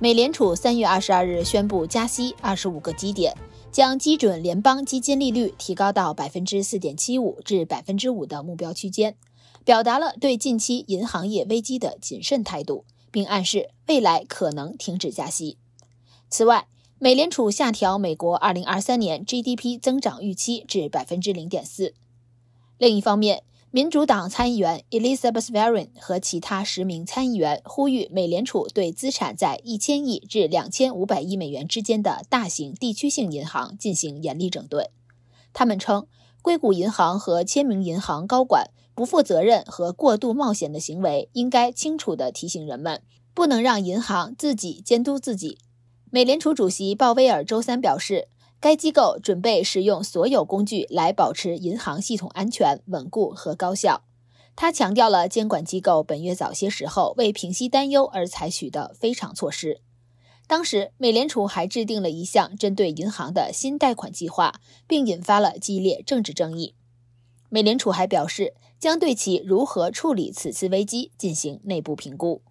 美联储三月二十二日宣布加息二十五个基点，将基准联邦基金利率提高到百分之四点七五至百分之五的目标区间，表达了对近期银行业危机的谨慎态度，并暗示未来可能停止加息。此外，美联储下调美国二零二三年 GDP 增长预期至百分之零点四。另一方面，民主党参议员 Elizabeth Warren 和其他十名参议员呼吁美联储对资产在一千亿至两千五百亿美元之间的大型地区性银行进行严厉整顿。他们称，硅谷银行和签名银行高管不负责任和过度冒险的行为，应该清楚地提醒人们，不能让银行自己监督自己。美联储主席鲍威尔周三表示。该机构准备使用所有工具来保持银行系统安全、稳固和高效。他强调了监管机构本月早些时候为平息担忧而采取的非常措施。当时，美联储还制定了一项针对银行的新贷款计划，并引发了激烈政治争议。美联储还表示将对其如何处理此次危机进行内部评估。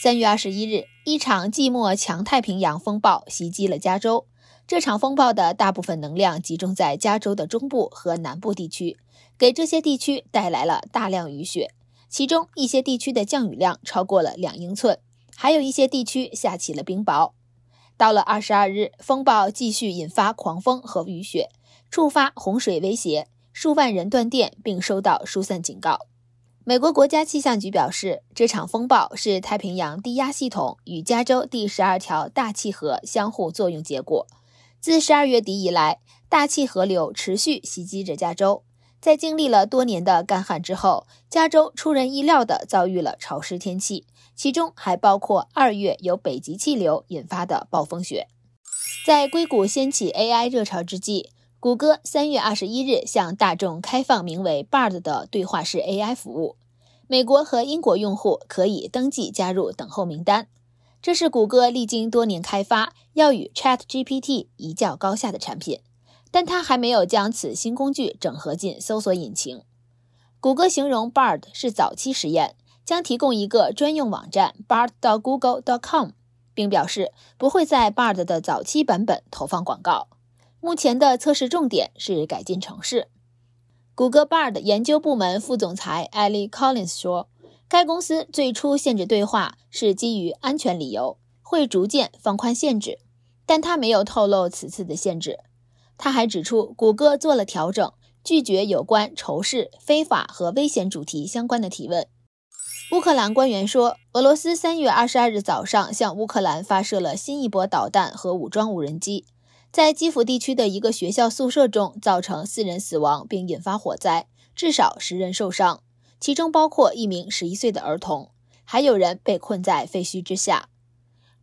三月二十一日，一场季末强太平洋风暴袭击了加州。这场风暴的大部分能量集中在加州的中部和南部地区，给这些地区带来了大量雨雪，其中一些地区的降雨量超过了两英寸，还有一些地区下起了冰雹。到了二十二日，风暴继续引发狂风和雨雪，触发洪水威胁，数万人断电并收到疏散警告。美国国家气象局表示，这场风暴是太平洋低压系统与加州第十二条大气河相互作用结果。自十二月底以来，大气河流持续袭击着加州。在经历了多年的干旱之后，加州出人意料地遭遇了潮湿天气，其中还包括二月由北极气流引发的暴风雪。在硅谷掀起 AI 热潮之际，谷歌三月二十一日向大众开放名为 Bard 的对话式 AI 服务。美国和英国用户可以登记加入等候名单。这是谷歌历经多年开发，要与 Chat GPT 一较高下的产品，但它还没有将此新工具整合进搜索引擎。谷歌形容 Bard 是早期实验，将提供一个专用网站 Bard.Google.com，并表示不会在 Bard 的早期版本投放广告。目前的测试重点是改进城市。谷歌 Bard 研究部门副总裁艾利· i n s 说。该公司最初限制对话是基于安全理由，会逐渐放宽限制，但他没有透露此次的限制。他还指出，谷歌做了调整，拒绝有关仇视、非法和危险主题相关的提问。乌克兰官员说，俄罗斯三月二十二日早上向乌克兰发射了新一波导弹和武装无人机，在基辅地区的一个学校宿舍中造成四人死亡，并引发火灾，至少十人受伤。其中包括一名十一岁的儿童，还有人被困在废墟之下。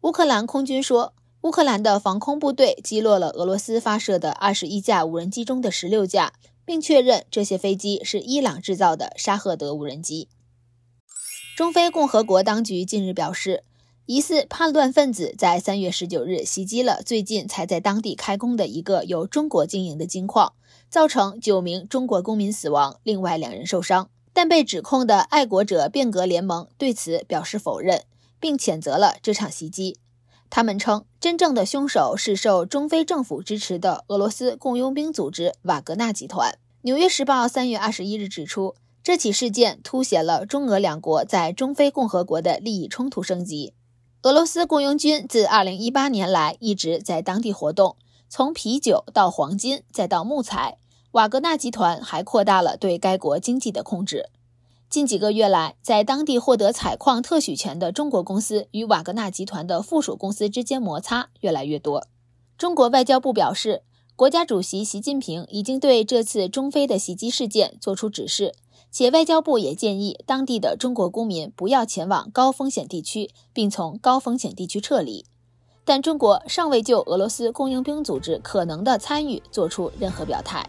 乌克兰空军说，乌克兰的防空部队击落了俄罗斯发射的二十一架无人机中的十六架，并确认这些飞机是伊朗制造的沙赫德无人机。中非共和国当局近日表示，疑似叛乱分子在三月十九日袭击了最近才在当地开工的一个由中国经营的金矿，造成九名中国公民死亡，另外两人受伤。但被指控的爱国者变革联盟对此表示否认，并谴责了这场袭击。他们称，真正的凶手是受中非政府支持的俄罗斯雇佣兵组织瓦格纳集团。《纽约时报》三月二十一日指出，这起事件凸显了中俄两国在中非共和国的利益冲突升级。俄罗斯雇佣军自二零一八年来一直在当地活动，从啤酒到黄金再到木材。瓦格纳集团还扩大了对该国经济的控制。近几个月来，在当地获得采矿特许权的中国公司与瓦格纳集团的附属公司之间摩擦越来越多。中国外交部表示，国家主席习近平已经对这次中非的袭击事件作出指示，且外交部也建议当地的中国公民不要前往高风险地区，并从高风险地区撤离。但中国尚未就俄罗斯雇佣兵组织可能的参与做出任何表态。